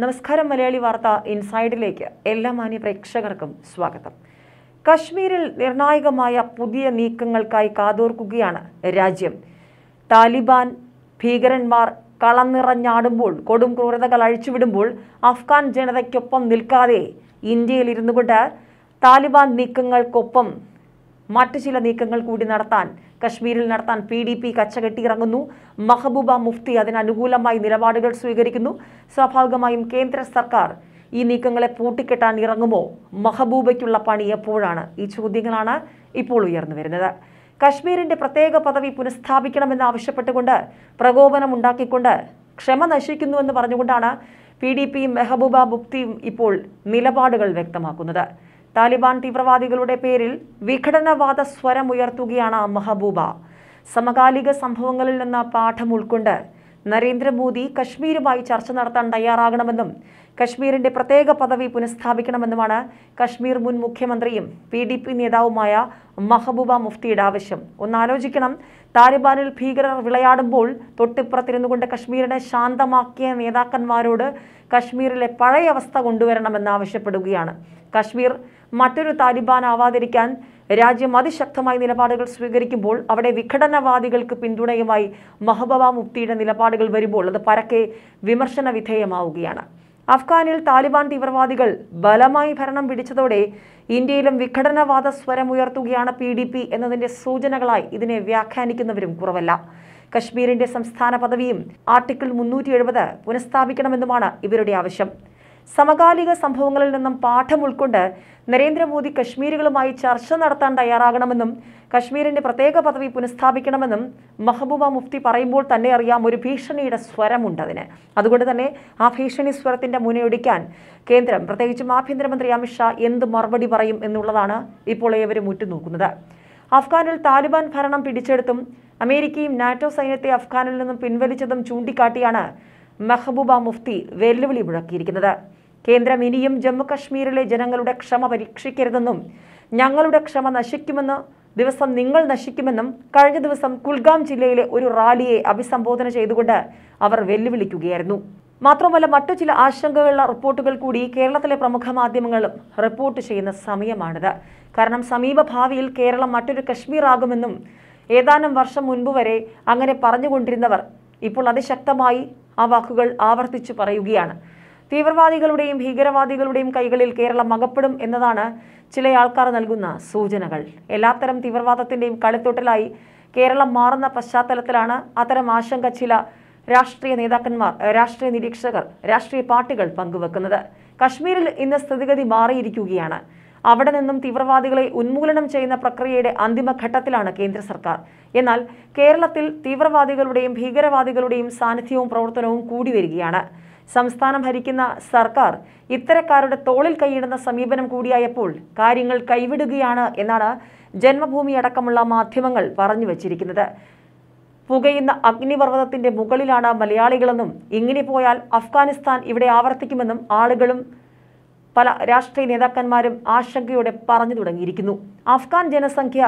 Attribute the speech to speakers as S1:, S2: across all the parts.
S1: നമസ്കാരം മലയാളി വാർത്ത ഇൻസൈഡിലേക്ക് എല്ലാ മാന്യ പ്രേക്ഷകർക്കും സ്വാഗതം കശ്മീരിൽ നിർണായകമായ പുതിയ നീക്കങ്ങൾക്കായി കാതോർക്കുകയാണ് രാജ്യം താലിബാൻ ഭീകരന്മാർ കളനിറഞ്ഞാടുമ്പോൾ കൊടും ക്രൂരതകൾ അഴിച്ചുവിടുമ്പോൾ അഫ്ഗാൻ ജനതയ്ക്കൊപ്പം നിൽക്കാതെ ഇന്ത്യയിൽ ഇരുന്നുകൊണ്ട് താലിബാൻ നീക്കങ്ങൾക്കൊപ്പം മറ്റു ചില നീക്കങ്ങൾ കൂടി നടത്താൻ കശ്മീരിൽ നടത്താൻ പി ഡി പി കച്ചകെട്ടിയിറങ്ങുന്നു മഹബൂബ മുഫ്തി അതിനനുകൂലമായി നിലപാടുകൾ സ്വീകരിക്കുന്നു സ്വാഭാവികമായും കേന്ദ്ര സർക്കാർ ഈ നീക്കങ്ങളെ പൂട്ടിക്കെട്ടാൻ ഇറങ്ങുമോ മഹബൂബയ്ക്കുള്ള പണി എപ്പോഴാണ് ഈ ചോദ്യങ്ങളാണ് ഇപ്പോൾ ഉയർന്നു വരുന്നത് കശ്മീരിന്റെ പ്രത്യേക പദവി പുനഃസ്ഥാപിക്കണമെന്ന് ആവശ്യപ്പെട്ടുകൊണ്ട് ഉണ്ടാക്കിക്കൊണ്ട് ക്ഷമ നശിക്കുന്നുവെന്ന് പറഞ്ഞുകൊണ്ടാണ് പി ഡി പിയും മെഹബൂബ മുഫ്തിയും ഇപ്പോൾ നിലപാടുകൾ വ്യക്തമാക്കുന്നത് താലിബാൻ തീവ്രവാദികളുടെ പേരിൽ വിഘടനവാദ സ്വരമുയർത്തുകയാണ് മെഹബൂബ സമകാലിക സംഭവങ്ങളിൽ നിന്ന് പാഠം ഉൾക്കൊണ്ട് നരേന്ദ്രമോദി കശ്മീരുമായി ചർച്ച നടത്താൻ തയ്യാറാകണമെന്നും കശ്മീരിന്റെ പ്രത്യേക പദവി പുനഃസ്ഥാപിക്കണമെന്നുമാണ് കശ്മീർ മുൻ മുഖ്യമന്ത്രിയും പി ഡി പി നേതാവുമായ മഹബൂബ മുഫ്തിയുടെ ആവശ്യം ഒന്നാലോചിക്കണം താലിബാനിൽ ഭീകരർ വിളയാടുമ്പോൾ തൊട്ടിപ്പുറത്തിരുന്നുകൊണ്ട് കശ്മീരിനെ ശാന്തമാക്കിയ നേതാക്കന്മാരോട് കശ്മീരിലെ പഴയ അവസ്ഥ കൊണ്ടുവരണമെന്ന് ആവശ്യപ്പെടുകയാണ് കശ്മീർ മറ്റൊരു താലിബാൻ ആവാതിരിക്കാൻ രാജ്യം അതിശക്തമായ നിലപാടുകൾ സ്വീകരിക്കുമ്പോൾ അവിടെ വിഘടനവാദികൾക്ക് പിന്തുണയുമായി മഹബബ മുഫ്തിയുടെ നിലപാടുകൾ വരുമ്പോൾ അത് പരക്കെ വിമർശന വിധേയമാവുകയാണ് അഫ്ഗാനിൽ താലിബാൻ തീവ്രവാദികൾ ബലമായി ഭരണം പിടിച്ചതോടെ ഇന്ത്യയിലും വിഘടനവാദ സ്വരമുയർത്തുകയാണ് പി ഡി പി എന്നതിൻ്റെ സൂചനകളായി ഇതിനെ വ്യാഖ്യാനിക്കുന്നവരും കുറവല്ല കശ്മീരിന്റെ സംസ്ഥാന പദവിയും ആർട്ടിക്കിൾ മുന്നൂറ്റി എഴുപത് പുനഃസ്ഥാപിക്കണമെന്നുമാണ് ഇവരുടെ ആവശ്യം സമകാലിക സംഭവങ്ങളിൽ നിന്നും പാഠം ഉൾക്കൊണ്ട് നരേന്ദ്രമോദി കശ്മീരുകളുമായി ചർച്ച നടത്താൻ തയ്യാറാകണമെന്നും കശ്മീരിന്റെ പ്രത്യേക പദവി പുനഃസ്ഥാപിക്കണമെന്നും മെഹബൂബ മുഫ്തി പറയുമ്പോൾ തന്നെ അറിയാം ഒരു ഭീഷണിയുടെ സ്വരമുണ്ട് അതിന് അതുകൊണ്ട് തന്നെ ആ ഭീഷണി സ്വരത്തിന്റെ മുനയൊടിക്കാൻ കേന്ദ്രം പ്രത്യേകിച്ചും ആഭ്യന്തരമന്ത്രി അമിത്ഷാ എന്ത് മറുപടി പറയും എന്നുള്ളതാണ് ഇപ്പോൾ ഏവരും ഉറ്റുനോക്കുന്നത് അഫ്ഗാനിൽ താലിബാൻ ഭരണം പിടിച്ചെടുത്തും അമേരിക്കയും നാറ്റോ സൈന്യത്തെ അഫ്ഗാനിൽ നിന്നും പിൻവലിച്ചതും ചൂണ്ടിക്കാട്ടിയാണ് മെഹബൂബ മുഫ്തി വെല്ലുവിളി മുഴക്കിയിരിക്കുന്നത് കേന്ദ്രം ഇനിയും ജമ്മുകശ്മീരിലെ ജനങ്ങളുടെ ക്ഷമ പരീക്ഷിക്കരുതെന്നും ഞങ്ങളുടെ ക്ഷമ നശിക്കുമെന്ന് ദിവസം നിങ്ങൾ നശിക്കുമെന്നും കഴിഞ്ഞ ദിവസം കുൽഗാം ജില്ലയിലെ ഒരു റാലിയെ അഭിസംബോധന ചെയ്തുകൊണ്ട് അവർ വെല്ലുവിളിക്കുകയായിരുന്നു മാത്രമല്ല മറ്റു ചില ആശങ്കകളുള്ള റിപ്പോർട്ടുകൾ കൂടി കേരളത്തിലെ പ്രമുഖ മാധ്യമങ്ങളും റിപ്പോർട്ട് ചെയ്യുന്ന സമയമാണിത് കാരണം സമീപ ഭാവിയിൽ കേരളം മറ്റൊരു കശ്മീർ ആകുമെന്നും ഏതാനും വർഷം മുൻപ് വരെ അങ്ങനെ പറഞ്ഞുകൊണ്ടിരുന്നവർ ഇപ്പോൾ അതിശക്തമായി ആ വാക്കുകൾ ആവർത്തിച്ചു പറയുകയാണ് തീവ്രവാദികളുടെയും ഭീകരവാദികളുടെയും കൈകളിൽ കേരളം അകപ്പെടും എന്നതാണ് ചില ആൾക്കാർ നൽകുന്ന സൂചനകൾ എല്ലാത്തരം തീവ്രവാദത്തിൻ്റെയും കളിത്തൊട്ടിലായി കേരളം മാറുന്ന പശ്ചാത്തലത്തിലാണ് അത്തരം ആശങ്ക ചില രാഷ്ട്രീയ നേതാക്കന്മാർ രാഷ്ട്രീയ നിരീക്ഷകർ രാഷ്ട്രീയ പാർട്ടികൾ പങ്കുവെക്കുന്നത് കശ്മീരിൽ ഇന്ന് സ്ഥിതിഗതി മാറിയിരിക്കുകയാണ് അവിടെ നിന്നും തീവ്രവാദികളെ ഉന്മൂലനം ചെയ്യുന്ന പ്രക്രിയയുടെ അന്തിമഘട്ടത്തിലാണ് കേന്ദ്ര സർക്കാർ എന്നാൽ കേരളത്തിൽ തീവ്രവാദികളുടെയും ഭീകരവാദികളുടെയും സാന്നിധ്യവും പ്രവർത്തനവും കൂടി വരികയാണ് സംസ്ഥാനം ഭരിക്കുന്ന സർക്കാർ ഇത്തരക്കാരുടെ തോളിൽ കൈയിടുന്ന സമീപനം കൂടിയായപ്പോൾ കാര്യങ്ങൾ കൈവിടുകയാണ് എന്നാണ് ജന്മഭൂമി അടക്കമുള്ള മാധ്യമങ്ങൾ പറഞ്ഞു വച്ചിരിക്കുന്നത് പുകയുന്ന അഗ്നിപർവ്വതത്തിന്റെ മുകളിലാണ് മലയാളികളെന്നും ഇങ്ങനെ പോയാൽ അഫ്ഗാനിസ്ഥാൻ ഇവിടെ ആവർത്തിക്കുമെന്നും ആളുകളും പല രാഷ്ട്രീയ നേതാക്കന്മാരും ആശങ്കയോടെ പറഞ്ഞു തുടങ്ങിയിരിക്കുന്നു അഫ്ഗാൻ ജനസംഖ്യ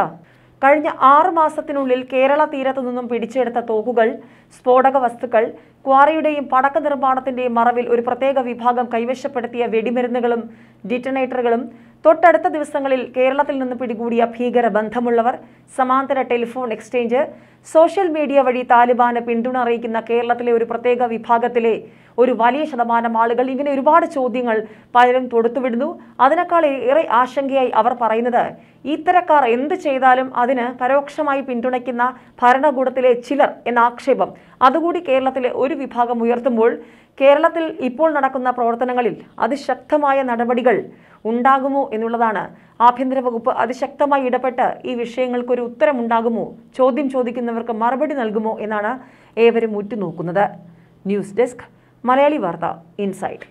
S1: കഴിഞ്ഞ ആറു മാസത്തിനുള്ളിൽ കേരള തീരത്തു നിന്നും പിടിച്ചെടുത്ത തോക്കുകൾ സ്ഫോടക വസ്തുക്കൾ ക്വാറിയുടെയും പടക്ക നിർമ്മാണത്തിന്റെയും മറവിൽ ഒരു പ്രത്യേക വിഭാഗം കൈവശപ്പെടുത്തിയ വെടിമരുന്നുകളും ഡിറ്റനേറ്ററുകളും തൊട്ടടുത്ത ദിവസങ്ങളിൽ കേരളത്തിൽ നിന്ന് പിടികൂടിയ ഭീകര ബന്ധമുള്ളവർ സമാന്തര ടെലിഫോൺ എക്സ്ചേഞ്ച് സോഷ്യൽ മീഡിയ വഴി താലിബാന് പിന്തുണ അറിയിക്കുന്ന കേരളത്തിലെ ഒരു പ്രത്യേക വിഭാഗത്തിലെ ഒരു വലിയ ശതമാനം ആളുകൾ ഇങ്ങനെ ഒരുപാട് ചോദ്യങ്ങൾ പലരും തൊടുത്തുവിടുന്നു അതിനേക്കാൾ ഏറെ ആശങ്കയായി അവർ പറയുന്നത് ഇത്തരക്കാർ എന്ത് ചെയ്താലും അതിന് പരോക്ഷമായി പിന്തുണയ്ക്കുന്ന ഭരണകൂടത്തിലെ ചിലർ എന്ന ആക്ഷേപം അതുകൂടി കേരളത്തിലെ ഒരു വിഭാഗം ഉയർത്തുമ്പോൾ കേരളത്തിൽ ഇപ്പോൾ നടക്കുന്ന പ്രവർത്തനങ്ങളിൽ അതിശക്തമായ നടപടികൾ ഉണ്ടാകുമോ എന്നുള്ളതാണ് ആഭ്യന്തര വകുപ്പ് അതിശക്തമായി ഇടപെട്ട് ഈ വിഷയങ്ങൾക്കൊരു ഉത്തരമുണ്ടാകുമോ ചോദ്യം ചോദിക്കുന്നവർക്ക് മറുപടി നൽകുമോ എന്നാണ് ഏവരും ഉറ്റുനോക്കുന്നത് ന്യൂസ് ഡെസ്ക് മലയാളി വാർത്ത ഇൻസൈറ്റ്